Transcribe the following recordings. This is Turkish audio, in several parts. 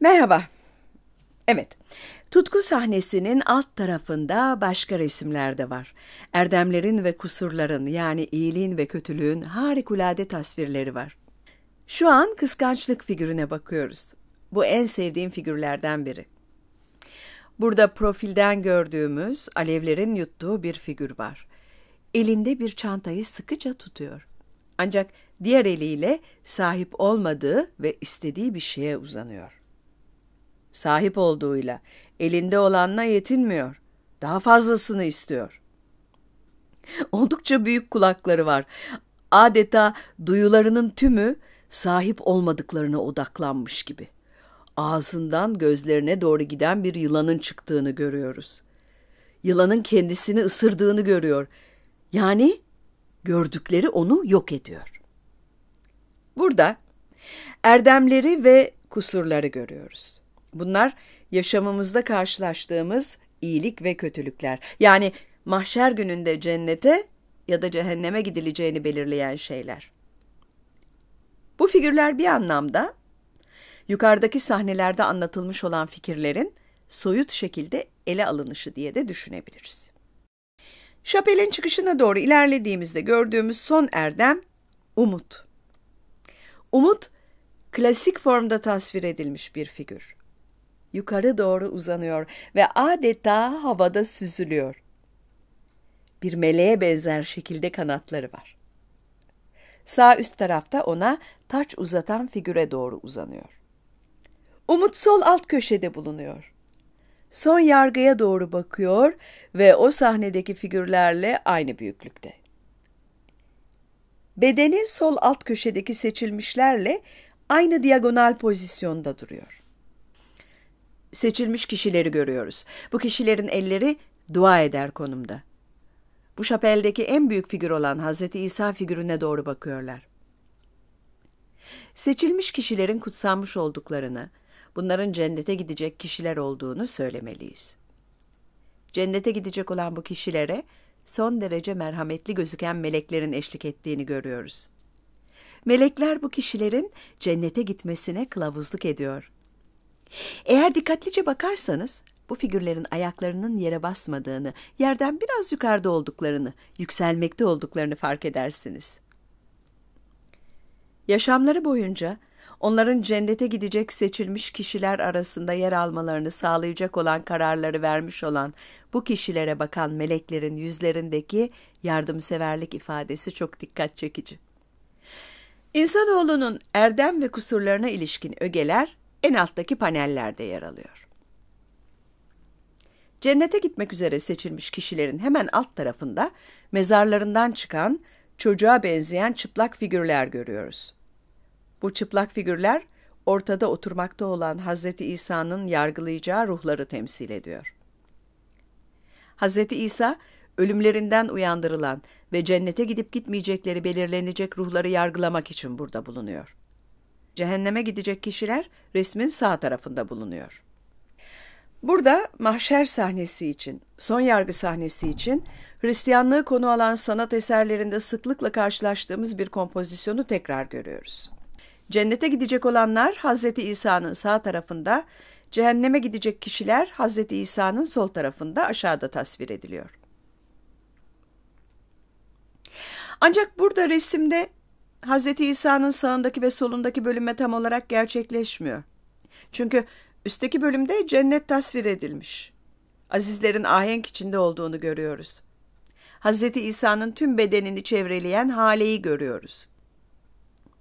Merhaba. Evet, tutku sahnesinin alt tarafında başka resimler de var. Erdemlerin ve kusurların yani iyiliğin ve kötülüğün harikulade tasvirleri var. Şu an kıskançlık figürüne bakıyoruz. Bu en sevdiğim figürlerden biri. Burada profilden gördüğümüz alevlerin yuttuğu bir figür var. Elinde bir çantayı sıkıca tutuyor. Ancak diğer eliyle sahip olmadığı ve istediği bir şeye uzanıyor sahip olduğuyla, elinde olanla yetinmiyor. Daha fazlasını istiyor. Oldukça büyük kulakları var. Adeta duyularının tümü sahip olmadıklarına odaklanmış gibi. Ağzından gözlerine doğru giden bir yılanın çıktığını görüyoruz. Yılanın kendisini ısırdığını görüyor. Yani gördükleri onu yok ediyor. Burada erdemleri ve kusurları görüyoruz. Bunlar yaşamımızda karşılaştığımız iyilik ve kötülükler. Yani mahşer gününde cennete ya da cehenneme gidileceğini belirleyen şeyler. Bu figürler bir anlamda yukarıdaki sahnelerde anlatılmış olan fikirlerin soyut şekilde ele alınışı diye de düşünebiliriz. Şapel'in çıkışına doğru ilerlediğimizde gördüğümüz son erdem umut. Umut, klasik formda tasvir edilmiş bir figür yukarı doğru uzanıyor ve adeta havada süzülüyor. Bir meleğe benzer şekilde kanatları var. Sağ üst tarafta ona taç uzatan figüre doğru uzanıyor. Umut sol alt köşede bulunuyor. Son yargıya doğru bakıyor ve o sahnedeki figürlerle aynı büyüklükte. Bedeni sol alt köşedeki seçilmişlerle aynı diagonal pozisyonda duruyor seçilmiş kişileri görüyoruz. Bu kişilerin elleri dua eder konumda. Bu şapeldeki en büyük figür olan Hazreti İsa figürüne doğru bakıyorlar. Seçilmiş kişilerin kutsanmış olduklarını, bunların cennete gidecek kişiler olduğunu söylemeliyiz. Cennete gidecek olan bu kişilere son derece merhametli gözüken meleklerin eşlik ettiğini görüyoruz. Melekler bu kişilerin cennete gitmesine kılavuzluk ediyor.'' Eğer dikkatlice bakarsanız bu figürlerin ayaklarının yere basmadığını, yerden biraz yukarıda olduklarını, yükselmekte olduklarını fark edersiniz. Yaşamları boyunca onların cennete gidecek seçilmiş kişiler arasında yer almalarını sağlayacak olan kararları vermiş olan bu kişilere bakan meleklerin yüzlerindeki yardımseverlik ifadesi çok dikkat çekici. İnsanoğlunun erdem ve kusurlarına ilişkin ögeler en alttaki panellerde yer alıyor. Cennete gitmek üzere seçilmiş kişilerin hemen alt tarafında mezarlarından çıkan çocuğa benzeyen çıplak figürler görüyoruz. Bu çıplak figürler ortada oturmakta olan Hazreti İsa'nın yargılayacağı ruhları temsil ediyor. Hazreti İsa ölümlerinden uyandırılan ve cennete gidip gitmeyecekleri belirlenecek ruhları yargılamak için burada bulunuyor. Cehenneme gidecek kişiler resmin sağ tarafında bulunuyor. Burada mahşer sahnesi için, son yargı sahnesi için Hristiyanlığı konu alan sanat eserlerinde sıklıkla karşılaştığımız bir kompozisyonu tekrar görüyoruz. Cennete gidecek olanlar Hz. İsa'nın sağ tarafında, cehenneme gidecek kişiler Hz. İsa'nın sol tarafında aşağıda tasvir ediliyor. Ancak burada resimde Hz. İsa'nın sağındaki ve solundaki bölüme tam olarak gerçekleşmiyor. Çünkü üstteki bölümde cennet tasvir edilmiş. Azizlerin ahenk içinde olduğunu görüyoruz. Hz. İsa'nın tüm bedenini çevreleyen haleyi görüyoruz.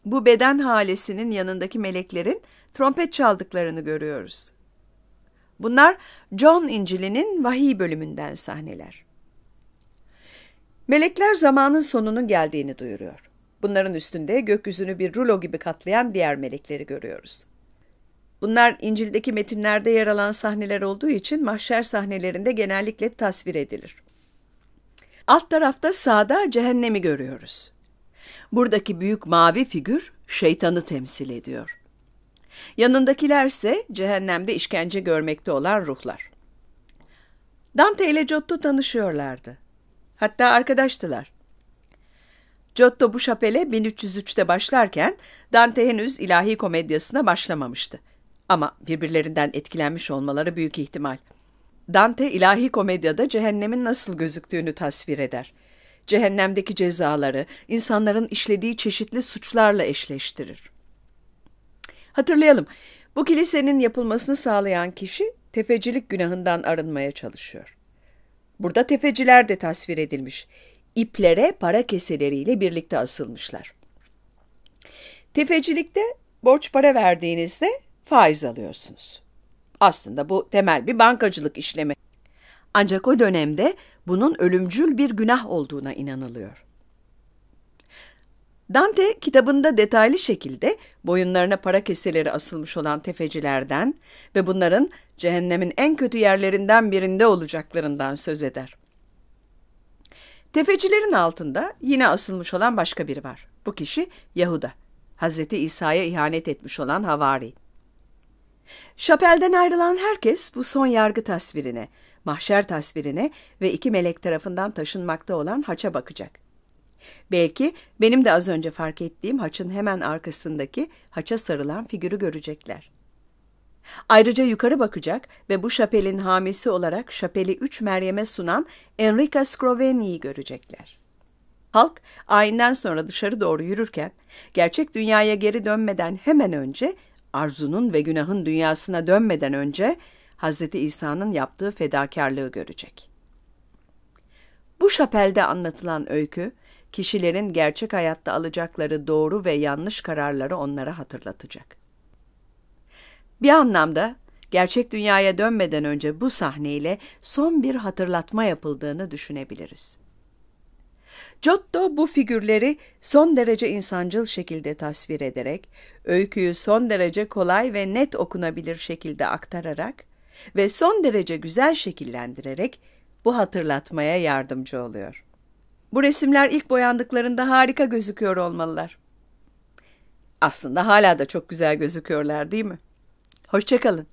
Bu beden halesinin yanındaki meleklerin trompet çaldıklarını görüyoruz. Bunlar John İncil'inin vahiy bölümünden sahneler. Melekler zamanın sonunun geldiğini duyuruyor. Bunların üstünde gökyüzünü bir rulo gibi katlayan diğer melekleri görüyoruz. Bunlar İncil'deki metinlerde yer alan sahneler olduğu için mahşer sahnelerinde genellikle tasvir edilir. Alt tarafta sağda cehennemi görüyoruz. Buradaki büyük mavi figür şeytanı temsil ediyor. Yanındakiler ise cehennemde işkence görmekte olan ruhlar. Dante ile Giotto tanışıyorlardı. Hatta arkadaştılar. Giotto bu şapele 1303'te başlarken Dante henüz ilahi komedyasına başlamamıştı. Ama birbirlerinden etkilenmiş olmaları büyük ihtimal. Dante ilahi komedyada cehennemin nasıl gözüktüğünü tasvir eder. Cehennemdeki cezaları insanların işlediği çeşitli suçlarla eşleştirir. Hatırlayalım, bu kilisenin yapılmasını sağlayan kişi tefecilik günahından arınmaya çalışıyor. Burada tefeciler de tasvir edilmiş iplere para keseleriyle birlikte asılmışlar. Tefecilikte borç para verdiğinizde faiz alıyorsunuz. Aslında bu temel bir bankacılık işlemi. Ancak o dönemde bunun ölümcül bir günah olduğuna inanılıyor. Dante kitabında detaylı şekilde boyunlarına para keseleri asılmış olan tefecilerden ve bunların cehennemin en kötü yerlerinden birinde olacaklarından söz eder. Tefecilerin altında yine asılmış olan başka biri var. Bu kişi Yahuda. Hazreti İsa'ya ihanet etmiş olan havari. Şapelden ayrılan herkes bu son yargı tasvirine, mahşer tasvirine ve iki melek tarafından taşınmakta olan haça bakacak. Belki benim de az önce fark ettiğim haçın hemen arkasındaki haça sarılan figürü görecekler. Ayrıca yukarı bakacak ve bu şapelin hamisi olarak şapeli üç Meryem'e sunan Enrica Scroveni'yi görecekler. Halk ayinden sonra dışarı doğru yürürken gerçek dünyaya geri dönmeden hemen önce arzunun ve günahın dünyasına dönmeden önce Hz. İsa'nın yaptığı fedakarlığı görecek. Bu şapelde anlatılan öykü, kişilerin gerçek hayatta alacakları doğru ve yanlış kararları onlara hatırlatacak. Bir anlamda gerçek dünyaya dönmeden önce bu sahneyle son bir hatırlatma yapıldığını düşünebiliriz. Giotto bu figürleri son derece insancıl şekilde tasvir ederek, öyküyü son derece kolay ve net okunabilir şekilde aktararak ve son derece güzel şekillendirerek bu hatırlatmaya yardımcı oluyor. Bu resimler ilk boyandıklarında harika gözüküyor olmalılar. Aslında hala da çok güzel gözüküyorlar değil mi? Hoşçakalın.